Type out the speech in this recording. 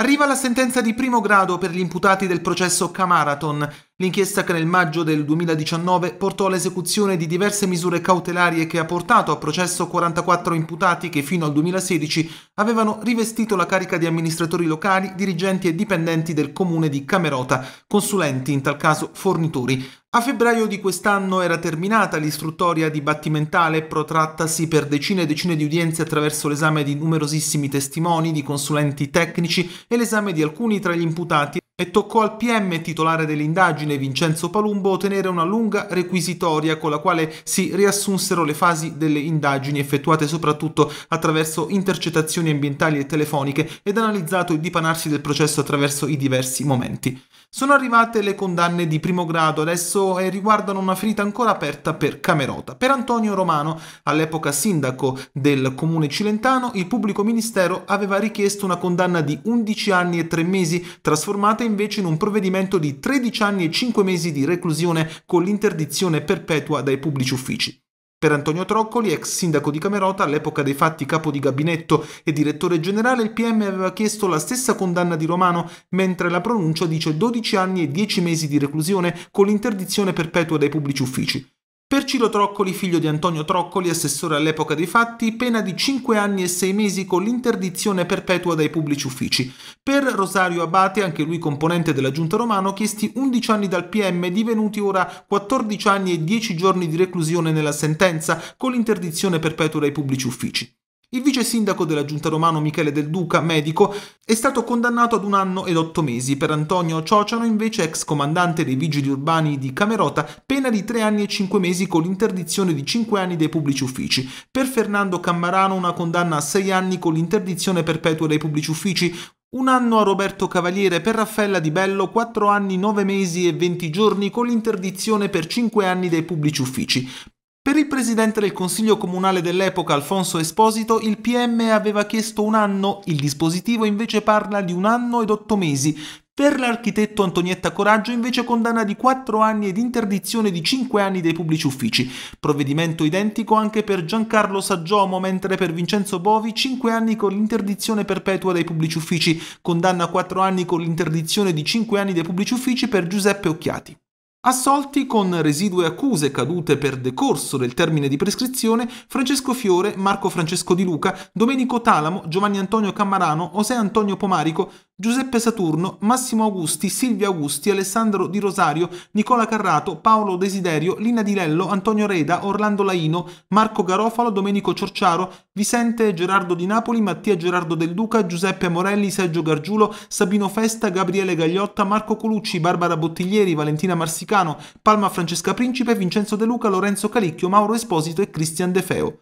Arriva la sentenza di primo grado per gli imputati del processo Camarathon, L'inchiesta che nel maggio del 2019 portò all'esecuzione di diverse misure cautelarie che ha portato a processo 44 imputati che fino al 2016 avevano rivestito la carica di amministratori locali, dirigenti e dipendenti del comune di Camerota, consulenti, in tal caso fornitori. A febbraio di quest'anno era terminata l'istruttoria dibattimentale protrattasi per decine e decine di udienze attraverso l'esame di numerosissimi testimoni, di consulenti tecnici e l'esame di alcuni tra gli imputati e toccò al PM titolare dell'indagine Vincenzo Palumbo ottenere una lunga requisitoria con la quale si riassunsero le fasi delle indagini effettuate soprattutto attraverso intercettazioni ambientali e telefoniche ed analizzato il dipanarsi del processo attraverso i diversi momenti. Sono arrivate le condanne di primo grado adesso e eh, riguardano una ferita ancora aperta per Camerota. Per Antonio Romano, all'epoca sindaco del comune cilentano, il pubblico ministero aveva richiesto una condanna di 11 anni e 3 mesi, trasformata invece in un provvedimento di 13 anni e 5 mesi di reclusione con l'interdizione perpetua dai pubblici uffici. Per Antonio Troccoli, ex sindaco di Camerota, all'epoca dei fatti capo di gabinetto e direttore generale, il PM aveva chiesto la stessa condanna di Romano, mentre la pronuncia dice 12 anni e 10 mesi di reclusione con l'interdizione perpetua dai pubblici uffici. Per Ciro Troccoli, figlio di Antonio Troccoli, assessore all'epoca dei fatti, pena di 5 anni e 6 mesi con l'interdizione perpetua dai pubblici uffici. Per Rosario Abate, anche lui componente della giunta romano, chiesti 11 anni dal PM, divenuti ora 14 anni e 10 giorni di reclusione nella sentenza, con l'interdizione perpetua dai pubblici uffici. Il vice sindaco della giunta romano Michele Del Duca, medico, è stato condannato ad un anno ed otto mesi. Per Antonio Ciociano, invece, ex comandante dei vigili urbani di Camerota, pena di tre anni e cinque mesi con l'interdizione di cinque anni dei pubblici uffici. Per Fernando Cammarano una condanna a sei anni con l'interdizione perpetua dei pubblici uffici, un anno a Roberto Cavaliere per Raffaella Di Bello, 4 anni, 9 mesi e 20 giorni con l'interdizione per 5 anni dei pubblici uffici. Per il presidente del Consiglio Comunale dell'epoca Alfonso Esposito il PM aveva chiesto un anno, il dispositivo invece parla di un anno ed otto mesi. Per l'architetto Antonietta Coraggio invece condanna di 4 anni ed interdizione di 5 anni dei pubblici uffici. Provvedimento identico anche per Giancarlo Saggiomo, mentre per Vincenzo Bovi 5 anni con l'interdizione perpetua dei pubblici uffici, condanna 4 anni con l'interdizione di 5 anni dei pubblici uffici per Giuseppe Occhiati. Assolti con residue accuse cadute per decorso del termine di prescrizione Francesco Fiore, Marco Francesco Di Luca, Domenico Talamo, Giovanni Antonio Cammarano, José Antonio Pomarico, Giuseppe Saturno, Massimo Augusti, Silvia Augusti, Alessandro Di Rosario, Nicola Carrato, Paolo Desiderio, Lina Di Lello, Antonio Reda, Orlando Laino, Marco Garofalo, Domenico Ciorciaro, Vicente Gerardo Di Napoli, Mattia Gerardo Del Duca, Giuseppe Morelli, Sergio Gargiulo, Sabino Festa, Gabriele Gagliotta, Marco Colucci, Barbara Bottiglieri, Valentina Marsicano, Palma Francesca Principe, Vincenzo De Luca, Lorenzo Calicchio, Mauro Esposito e Cristian De Feo.